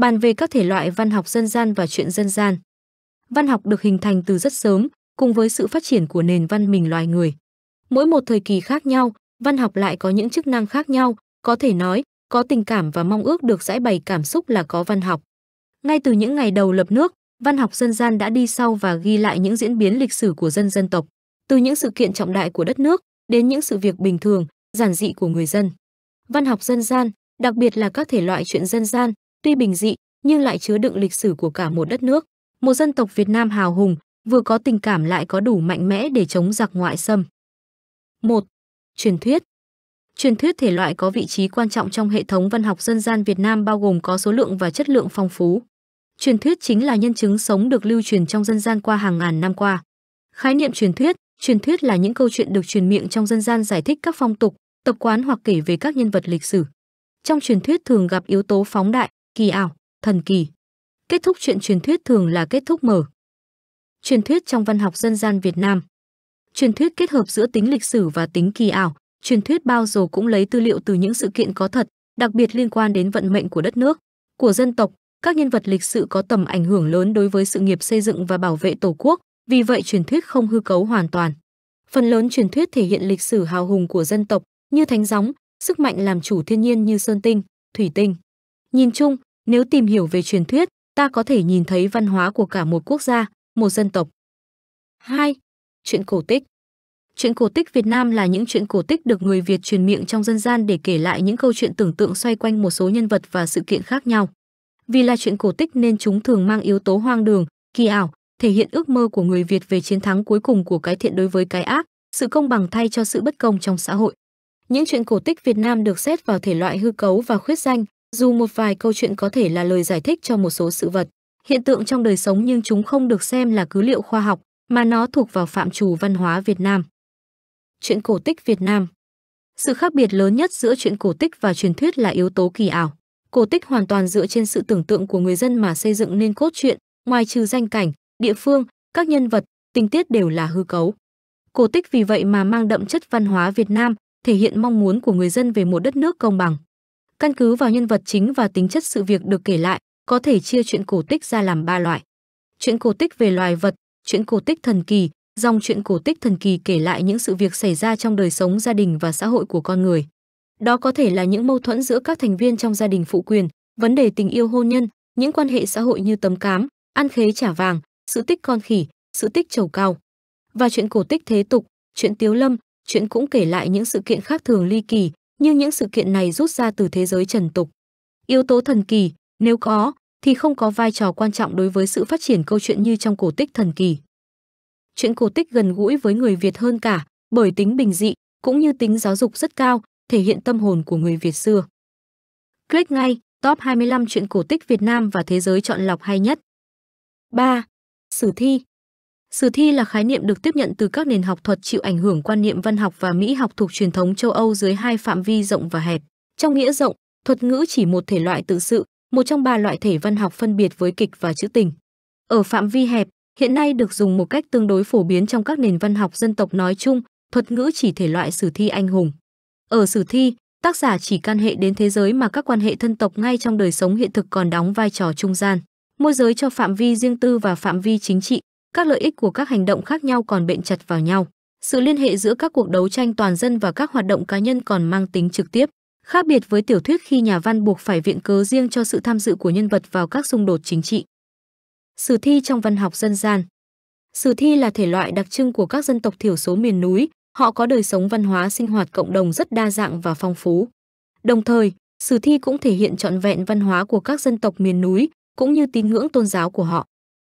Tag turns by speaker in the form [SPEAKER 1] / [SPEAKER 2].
[SPEAKER 1] bàn về các thể loại văn học dân gian và chuyện dân gian. Văn học được hình thành từ rất sớm, cùng với sự phát triển của nền văn minh loài người. Mỗi một thời kỳ khác nhau, văn học lại có những chức năng khác nhau, có thể nói, có tình cảm và mong ước được giải bày cảm xúc là có văn học. Ngay từ những ngày đầu lập nước, văn học dân gian đã đi sau và ghi lại những diễn biến lịch sử của dân dân tộc, từ những sự kiện trọng đại của đất nước đến những sự việc bình thường, giản dị của người dân. Văn học dân gian, đặc biệt là các thể loại chuyện dân gian, tuy bình dị nhưng lại chứa đựng lịch sử của cả một đất nước, một dân tộc Việt Nam hào hùng, vừa có tình cảm lại có đủ mạnh mẽ để chống giặc ngoại xâm. Một Truyền thuyết Truyền thuyết thể loại có vị trí quan trọng trong hệ thống văn học dân gian Việt Nam bao gồm có số lượng và chất lượng phong phú. Truyền thuyết chính là nhân chứng sống được lưu truyền trong dân gian qua hàng ngàn năm qua. Khái niệm truyền thuyết, truyền thuyết là những câu chuyện được truyền miệng trong dân gian giải thích các phong tục, tập quán hoặc kể về các nhân vật lịch sử. Trong truyền thuyết thường gặp yếu tố phóng đại, kỳ ảo, thần kỳ. Kết thúc chuyện truyền thuyết thường là kết thúc mở. Truyền thuyết trong văn học dân gian Việt Nam. Truyền thuyết kết hợp giữa tính lịch sử và tính kỳ ảo, truyền thuyết bao giờ cũng lấy tư liệu từ những sự kiện có thật, đặc biệt liên quan đến vận mệnh của đất nước, của dân tộc, các nhân vật lịch sử có tầm ảnh hưởng lớn đối với sự nghiệp xây dựng và bảo vệ Tổ quốc, vì vậy truyền thuyết không hư cấu hoàn toàn. Phần lớn truyền thuyết thể hiện lịch sử hào hùng của dân tộc, như thánh gióng, sức mạnh làm chủ thiên nhiên như sơn tinh, thủy tinh. Nhìn chung, nếu tìm hiểu về truyền thuyết, ta có thể nhìn thấy văn hóa của cả một quốc gia, một dân tộc. 2. Chuyện cổ tích Chuyện cổ tích Việt Nam là những chuyện cổ tích được người Việt truyền miệng trong dân gian để kể lại những câu chuyện tưởng tượng xoay quanh một số nhân vật và sự kiện khác nhau. Vì là chuyện cổ tích nên chúng thường mang yếu tố hoang đường, kỳ ảo, thể hiện ước mơ của người Việt về chiến thắng cuối cùng của cái thiện đối với cái ác, sự công bằng thay cho sự bất công trong xã hội. Những chuyện cổ tích Việt Nam được xét vào thể loại hư cấu và khuyết danh, dù một vài câu chuyện có thể là lời giải thích cho một số sự vật, hiện tượng trong đời sống nhưng chúng không được xem là cứ liệu khoa học, mà nó thuộc vào phạm trù văn hóa Việt Nam. Chuyện cổ tích Việt Nam Sự khác biệt lớn nhất giữa chuyện cổ tích và truyền thuyết là yếu tố kỳ ảo. Cổ tích hoàn toàn dựa trên sự tưởng tượng của người dân mà xây dựng nên cốt truyện, ngoài trừ danh cảnh, địa phương, các nhân vật, tình tiết đều là hư cấu. Cổ tích vì vậy mà mang đậm chất văn hóa Việt Nam, thể hiện mong muốn của người dân về một đất nước công bằng. Căn cứ vào nhân vật chính và tính chất sự việc được kể lại, có thể chia chuyện cổ tích ra làm ba loại. Chuyện cổ tích về loài vật, chuyện cổ tích thần kỳ, dòng chuyện cổ tích thần kỳ kể lại những sự việc xảy ra trong đời sống gia đình và xã hội của con người. Đó có thể là những mâu thuẫn giữa các thành viên trong gia đình phụ quyền, vấn đề tình yêu hôn nhân, những quan hệ xã hội như tấm cám, ăn khế trả vàng, sự tích con khỉ, sự tích trầu cao. Và chuyện cổ tích thế tục, chuyện tiếu lâm, chuyện cũng kể lại những sự kiện khác thường ly kỳ, như những sự kiện này rút ra từ thế giới trần tục. Yếu tố thần kỳ, nếu có, thì không có vai trò quan trọng đối với sự phát triển câu chuyện như trong cổ tích thần kỳ. Chuyện cổ tích gần gũi với người Việt hơn cả, bởi tính bình dị cũng như tính giáo dục rất cao, thể hiện tâm hồn của người Việt xưa. Click ngay, top 25 chuyện cổ tích Việt Nam và thế giới chọn lọc hay nhất. 3. Sử thi Sử thi là khái niệm được tiếp nhận từ các nền học thuật chịu ảnh hưởng quan niệm văn học và mỹ học thuộc truyền thống châu Âu dưới hai phạm vi rộng và hẹp. Trong nghĩa rộng, thuật ngữ chỉ một thể loại tự sự, một trong ba loại thể văn học phân biệt với kịch và trữ tình. Ở phạm vi hẹp, hiện nay được dùng một cách tương đối phổ biến trong các nền văn học dân tộc nói chung, thuật ngữ chỉ thể loại sử thi anh hùng. Ở sử thi, tác giả chỉ can hệ đến thế giới mà các quan hệ thân tộc ngay trong đời sống hiện thực còn đóng vai trò trung gian, môi giới cho phạm vi riêng tư và phạm vi chính trị, các lợi ích của các hành động khác nhau còn bện chặt vào nhau. Sự liên hệ giữa các cuộc đấu tranh toàn dân và các hoạt động cá nhân còn mang tính trực tiếp, khác biệt với tiểu thuyết khi nhà văn buộc phải viện cớ riêng cho sự tham dự của nhân vật vào các xung đột chính trị. Sử thi trong văn học dân gian Sử thi là thể loại đặc trưng của các dân tộc thiểu số miền núi, họ có đời sống văn hóa sinh hoạt cộng đồng rất đa dạng và phong phú. Đồng thời, sử thi cũng thể hiện trọn vẹn văn hóa của các dân tộc miền núi, cũng như tín ngưỡng tôn giáo của họ.